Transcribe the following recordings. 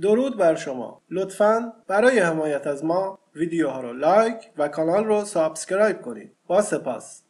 درود بر شما لطفا برای حمایت از ما ویدیوها رو لایک و کانال رو سابسکرایب کنید با سپاس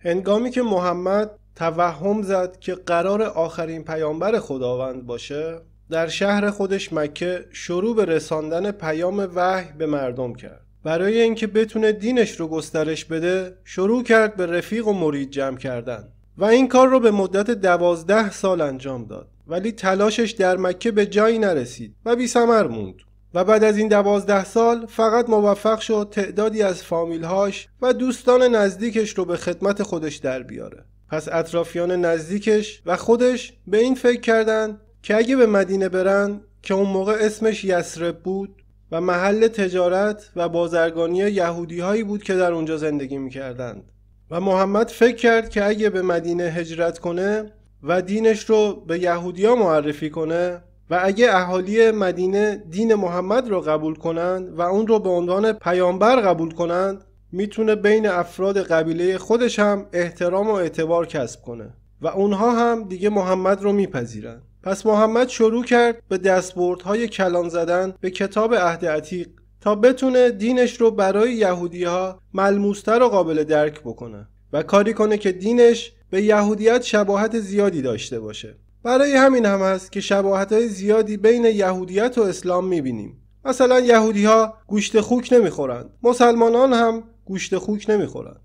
هنگامی که محمد توهم زد که قرار آخرین پیامبر خداوند باشه در شهر خودش مکه شروع به رساندن پیام وحی به مردم کرد برای اینکه بتونه دینش رو گسترش بده شروع کرد به رفیق و مرید جمع کردن و این کار رو به مدت دوازده سال انجام داد ولی تلاشش در مکه به جایی نرسید و بی سمر موند و بعد از این دوازده سال فقط موفق شد تعدادی از فامیلهاش و دوستان نزدیکش رو به خدمت خودش در بیاره پس اطرافیان نزدیکش و خودش به این فکر کردن که اگه به مدینه برن که اون موقع اسمش یسرب بود و محل تجارت و بازرگانی یهودی هایی بود که در اونجا زندگی میکردند و محمد فکر کرد که اگه به مدینه هجرت کنه و دینش رو به یهودیا معرفی کنه و اگه اهالی مدینه دین محمد رو قبول کنند و اون رو به عنوان پیامبر قبول کنند میتونه بین افراد قبیله خودش هم احترام و اعتبار کسب کنه و اونها هم دیگه محمد رو میپذیرن پس محمد شروع کرد به دستبردهای کلان زدن به کتاب عهد عتیق تا بتونه دینش رو برای یهودی ها ملموستر و قابل درک بکنه و کاری کنه که دینش به یهودیت شباهت زیادی داشته باشه برای همین هم هست که شباهت های زیادی بین یهودیت و اسلام میبینیم مثلا یهودی ها گوشت خوک نمیخورند مسلمانان هم گوشت خوک نمیخورند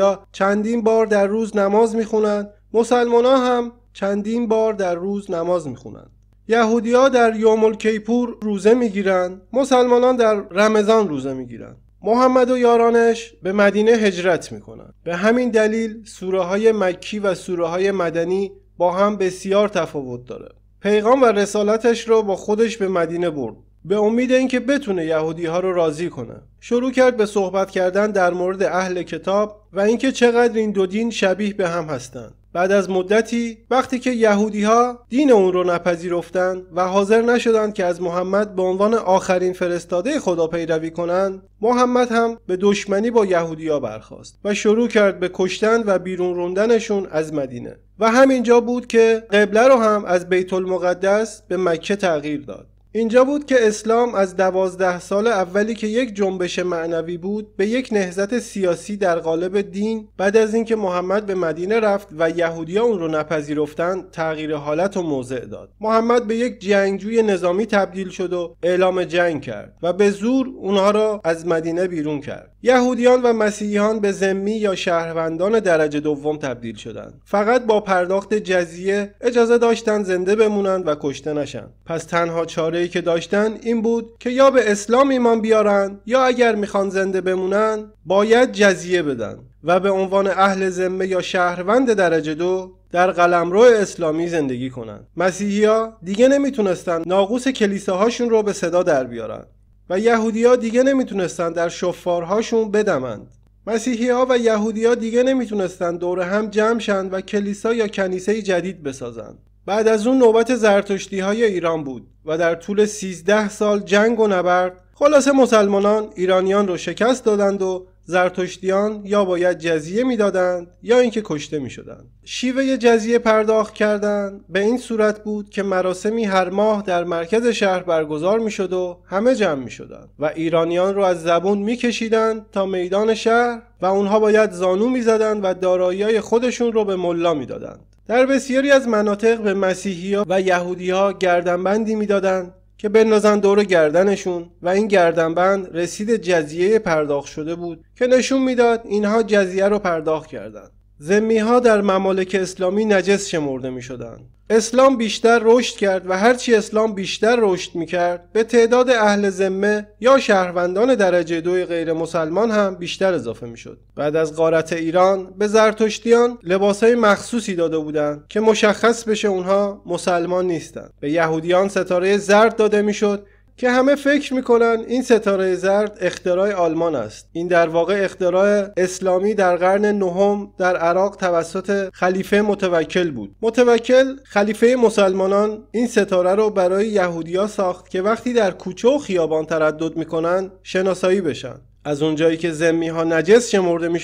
ها چندین بار در روز نماز میخونند مسلمانان هم چندین بار در روز نماز میخونند ها در یوم کیپور روزه میگیرن مسلمانان در رمضان روزه گیرند. محمد و یارانش به مدینه هجرت کنند. به همین دلیل سوره های مکی و سوره های مدنی با هم بسیار تفاوت داره پیغام و رسالتش رو با خودش به مدینه برد به امید اینکه بتونه یهودی ها رو راضی کنه شروع کرد به صحبت کردن در مورد اهل کتاب و اینکه چقدر این دو دین شبیه به هم هستند بعد از مدتی وقتی که یهودی ها دین اون رو نپذیرفتند و حاضر نشدند که از محمد به عنوان آخرین فرستاده خدا پیروی کنند محمد هم به دشمنی با ها برخواست و شروع کرد به کشتن و بیرون روندنشون از مدینه و همینجا بود که قبله رو هم از بیت المقدس به مکه تغییر داد اینجا بود که اسلام از دوازده سال اولی که یک جنبش معنوی بود به یک نهزت سیاسی در قالب دین بعد از اینکه محمد به مدینه رفت و یهودیان اون رو نپذیرفتند تغییر حالت و موضع داد محمد به یک جنگجوی نظامی تبدیل شد و اعلام جنگ کرد و به زور اونها را از مدینه بیرون کرد یهودیان و مسیحیان به زمی یا شهروندان درجه دوم تبدیل شدند فقط با پرداخت جزیه اجازه داشتند زنده بمونند و کشته نشند پس تنها چاره ای که داشتن این بود که یا به اسلام ایمان بیارن یا اگر میخوان زنده بمونن باید جزیه بدن و به عنوان اهل ذمه یا شهروند درجه دو در قلمرو اسلامی زندگی کنند. مسیحیا دیگه نمیتونستن ناقوس کلیساهاشون رو به صدا در بیارن و یهودیا دیگه نمیتونستن در شفارهاشون بدمند. مسیحی ها و یهودی ها دیگه نمیتونستن دور هم جمع شن و کلیسا یا کنیسه جدید بسازند. بعد از اون نوبت زرتشتی های ایران بود و در طول 13 سال جنگ و نبرد خلاصه مسلمانان ایرانیان رو شکست دادند و زرتشتیان یا باید جزیه میدادند یا اینکه کشته میشدند شیوه جزیه پرداخت کردن به این صورت بود که مراسمی هر ماه در مرکز شهر برگزار میشد و همه جمع میشدند و ایرانیان رو از زبون میکشیدند تا میدان شهر و اونها باید زانو میزدند و دارایی خودشون رو به ملا میدادند در بسیاری از مناطق به مسیحی ها و یهودی ها گردنبندی میدادند که بندازن دور گردنشون و این گردنبند رسید جزیه پرداخت شده بود که نشون میداد اینها جزیه رو پرداخت کردند. زمی در ممالک اسلامی نجس شمرده می شدند اسلام بیشتر رشد کرد و هرچی اسلام بیشتر رشد میکرد به تعداد اهل ذمه یا شهروندان درجه دوی غیر مسلمان هم بیشتر اضافه شد بعد از غارت ایران به زرتشتیان لباسهای مخصوصی داده بودند که مشخص بشه اونها مسلمان نیستند به یهودیان ستاره زرد داده میشد که همه فکر میکنن این ستاره زرد اختراع آلمان است این در واقع اختراع اسلامی در قرن نهم در عراق توسط خلیفه متوکل بود متوکل خلیفه مسلمانان این ستاره رو برای یهودیا ساخت که وقتی در کوچه و خیابان تردد میکنن شناسایی بشن از اونجایی که زمی ها نجس شمرده می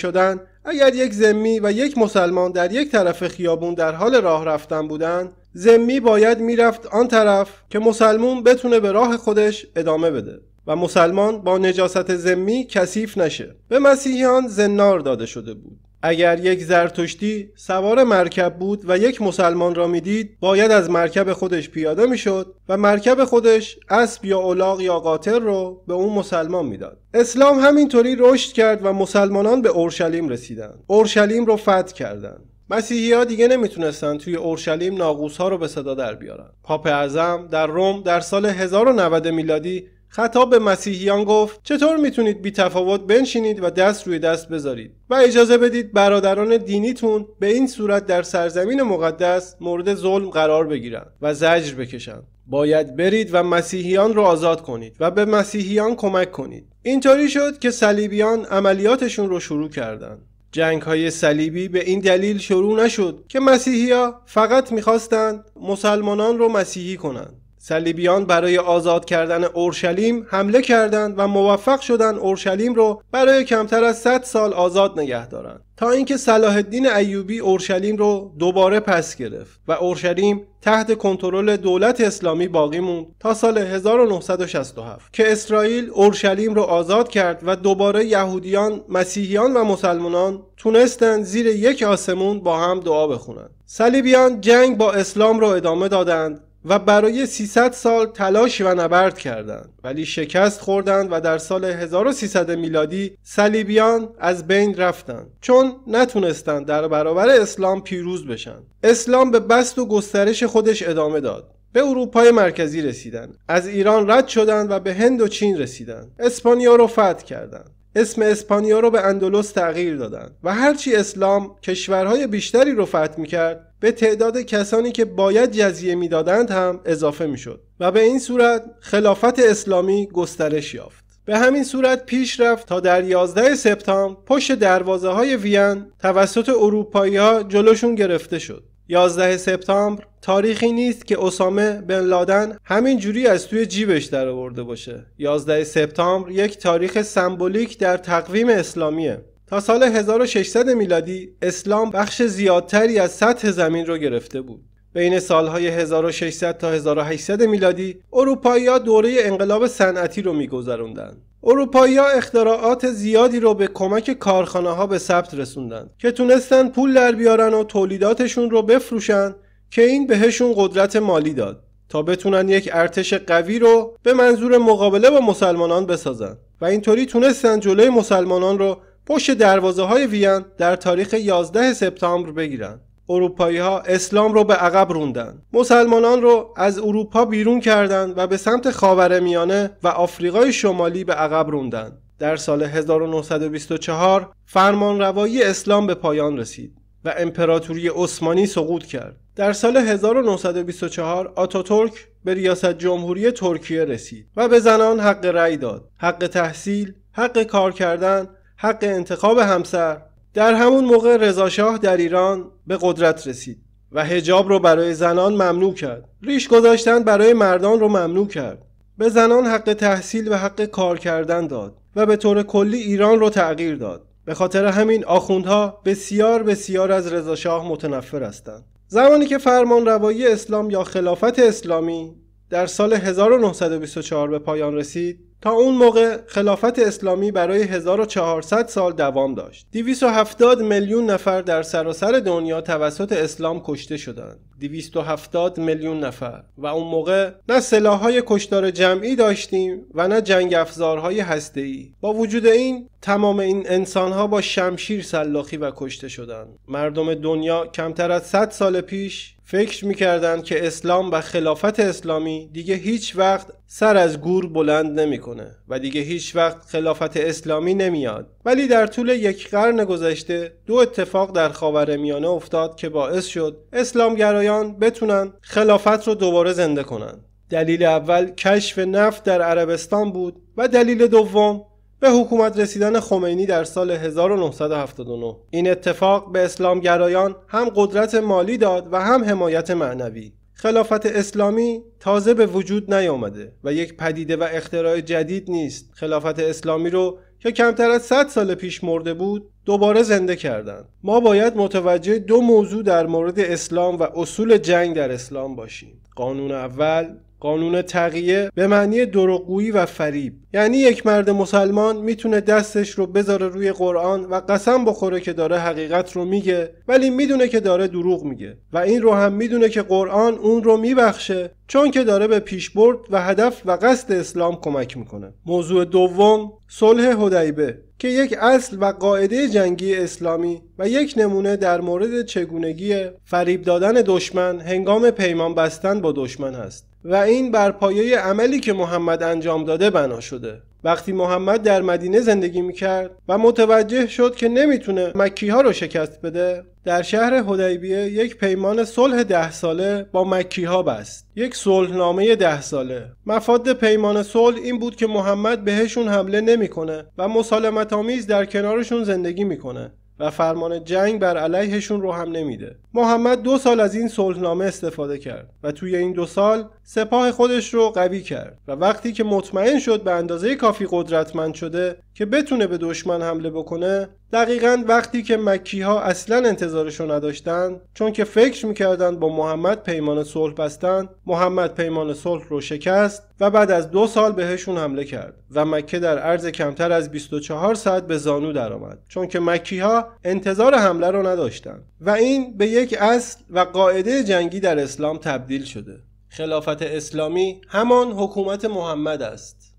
اگر یک زمی و یک مسلمان در یک طرف خیابون در حال راه رفتن بودند زمی باید میرفت آن طرف که مسلمون بتونه به راه خودش ادامه بده و مسلمان با نجاست زمی کثیف نشه به مسیحیان زنار داده شده بود اگر یک زرتشتی سوار مرکب بود و یک مسلمان را میدید باید از مرکب خودش پیاده میشد و مرکب خودش اسب یا الاغ یا قاطر رو به اون مسلمان میداد اسلام همینطوری رشد کرد و مسلمانان به اورشلیم رسیدند اورشلیم رو فتح کردند مسیحی ها دیگه نمیتونستن توی اورشلیم ناقوس ها رو به صدا در بیارن. پاپ اعظم در روم در سال 1090 میلادی خطاب به مسیحیان گفت چطور میتونید بی تفاوت بنشینید و دست روی دست بذارید و اجازه بدید برادران دینیتون به این صورت در سرزمین مقدس مورد ظلم قرار بگیرند و زجر بکشند باید برید و مسیحیان را آزاد کنید و به مسیحیان کمک کنید اینطوری شد که صلیبیان عملیاتشون رو شروع کردند جنگ های صلیبی به این دلیل شروع نشد که مسیحی ها فقط میخواستند مسلمانان رو مسیحی کنند صلیبیان برای آزاد کردن اورشلیم حمله کردند و موفق شدند اورشلیم رو برای کمتر از 100 سال آزاد نگه دارند تا اینکه صلاح الدین ایوبی اورشلیم رو دوباره پس گرفت و اورشلیم تحت کنترل دولت اسلامی باقی موند تا سال 1967 که اسرائیل اورشلیم رو آزاد کرد و دوباره یهودیان، مسیحیان و مسلمانان تونستند زیر یک آسمون با هم دعا بخونند. صلیبیان جنگ با اسلام را ادامه دادند و برای 300 سال تلاش و نبرد کردند ولی شکست خوردند و در سال 1300 میلادی صلیبیان از بین رفتند چون نتونستند در برابر اسلام پیروز بشن اسلام به بست و گسترش خودش ادامه داد به اروپای مرکزی رسیدند از ایران رد شدند و به هند و چین رسیدند اسپانیا رو فتح کردند اسم اسپانیا رو به اندلس تغییر دادند و هرچی اسلام کشورهای بیشتری رو فتح میکرد به تعداد کسانی که باید جزیه میدادند هم اضافه میشد و به این صورت خلافت اسلامی گسترش یافت به همین صورت پیش رفت تا در 11 سپتامبر پشت دروازه های وین توسط اروپایی ها جلوشون گرفته شد 11 سپتامبر تاریخی نیست که اسامه بن لادن همین جوری از توی جیبش آورده باشه. 11 سپتامبر یک تاریخ سمبولیک در تقویم اسلامیه. تا سال 1600 میلادی اسلام بخش زیادتری از سطح زمین رو گرفته بود. بین سالهای 1600 تا 1800 میلادی اروپایی‌ها دوره انقلاب صنعتی رو میگذروندن. اروپایی ها اختراعات زیادی رو به کمک کارخانه ها به ثبت رسوندن که تونستن پول در بیارن و تولیداتشون رو بفروشن که این بهشون قدرت مالی داد تا بتونن یک ارتش قوی رو به منظور مقابله با مسلمانان بسازن و اینطوری تونستن جلوی مسلمانان رو پشت دروازه های وین در تاریخ 11 سپتامبر بگیرن اروپایی ها اسلام رو به عقب روندن مسلمانان رو از اروپا بیرون کردند و به سمت خاورمیانه و آفریقای شمالی به عقب روندن در سال 1924 فرمان روایی اسلام به پایان رسید و امپراتوری عثمانی سقوط کرد در سال 1924 آتاتورک به ریاست جمهوری ترکیه رسید و به زنان حق رأی داد حق تحصیل حق کار کردن حق انتخاب همسر در همون موقع رضاشاه در ایران به قدرت رسید و هجاب رو برای زنان ممنوع کرد ریش گذاشتن برای مردان رو ممنوع کرد به زنان حق تحصیل و حق کار کردن داد و به طور کلی ایران رو تغییر داد به خاطر همین آخوندها بسیار بسیار از رضاشاه متنفر هستند زمانی که فرمان روایی اسلام یا خلافت اسلامی در سال 1924 به پایان رسید تا اون موقع خلافت اسلامی برای 1400 سال دوام داشت. 270 میلیون نفر در سراسر دنیا توسط اسلام کشته شدند. 270 میلیون نفر و اون موقع نه سلاحهای کشتار جمعی داشتیم و نه جنگ افزارهای هسته‌ای. با وجود این تمام این انسانها با شمشیر سلاخی و کشته شدند. مردم دنیا کمتر از 100 سال پیش فکر میکردند که اسلام و خلافت اسلامی دیگه هیچ وقت سر از گور بلند نمیکنه و دیگه هیچ وقت خلافت اسلامی نمیاد ولی در طول یک قرن گذشته دو اتفاق در میانه افتاد که باعث شد اسلامگرایان بتونن خلافت رو دوباره زنده کنند دلیل اول کشف نفت در عربستان بود و دلیل دوم به حکومت رسیدن خمینی در سال 1979 این اتفاق به اسلامگرایان هم قدرت مالی داد و هم حمایت معنوی خلافت اسلامی تازه به وجود نیامده و یک پدیده و اختراع جدید نیست خلافت اسلامی رو که کمتر از 100 سال پیش مرده بود دوباره زنده کردند ما باید متوجه دو موضوع در مورد اسلام و اصول جنگ در اسلام باشیم قانون اول قانون تقیه به معنی دروغگویی و فریب یعنی یک مرد مسلمان میتونه دستش رو بذاره روی قرآن و قسم بخوره که داره حقیقت رو میگه ولی میدونه که داره دروغ میگه و این رو هم میدونه که قرآن اون رو میبخشه چون که داره به پیش برد و هدف و قصد اسلام کمک میکنه موضوع دوم صلح هدیبه که یک اصل و قاعده جنگی اسلامی و یک نمونه در مورد چگونگی فریب دادن دشمن هنگام پیمان بستن با دشمن هست و این بر پایه عملی که محمد انجام داده بنا شده وقتی محمد در مدینه زندگی میکرد و متوجه شد که نمیتونه مکی ها رو شکست بده در شهر حدیبیه یک پیمان صلح ده ساله با مکی بست یک صلحنامه ده ساله مفاد پیمان صلح این بود که محمد بهشون حمله نمیکنه و مسالمت آمیز در کنارشون زندگی میکنه و فرمان جنگ بر علیهشون رو هم نمیده محمد دو سال از این صلحنامه استفاده کرد و توی این دو سال سپاه خودش رو قوی کرد و وقتی که مطمئن شد به اندازه کافی قدرتمند شده که بتونه به دشمن حمله بکنه دقیقا وقتی که مکی ها اصلا انتظارش رو نداشتند چون که فکر میکردند با محمد پیمان صلح بستند محمد پیمان صلح رو شکست و بعد از دو سال بهشون حمله کرد و مکه در عرض کمتر از 24 ساعت به زانو درآمد چون که مکی ها انتظار حمله رو نداشتند و این به یک اصل و قاعده جنگی در اسلام تبدیل شده خلافت اسلامی همان حکومت محمد است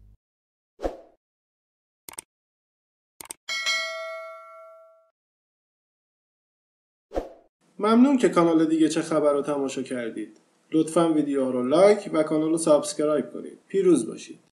ممنون که کانال دیگه چه خبر رو تماشا کردید. لطفا ویدیو رو لایک و کانال رو سابسکرایب کنید. پیروز باشید.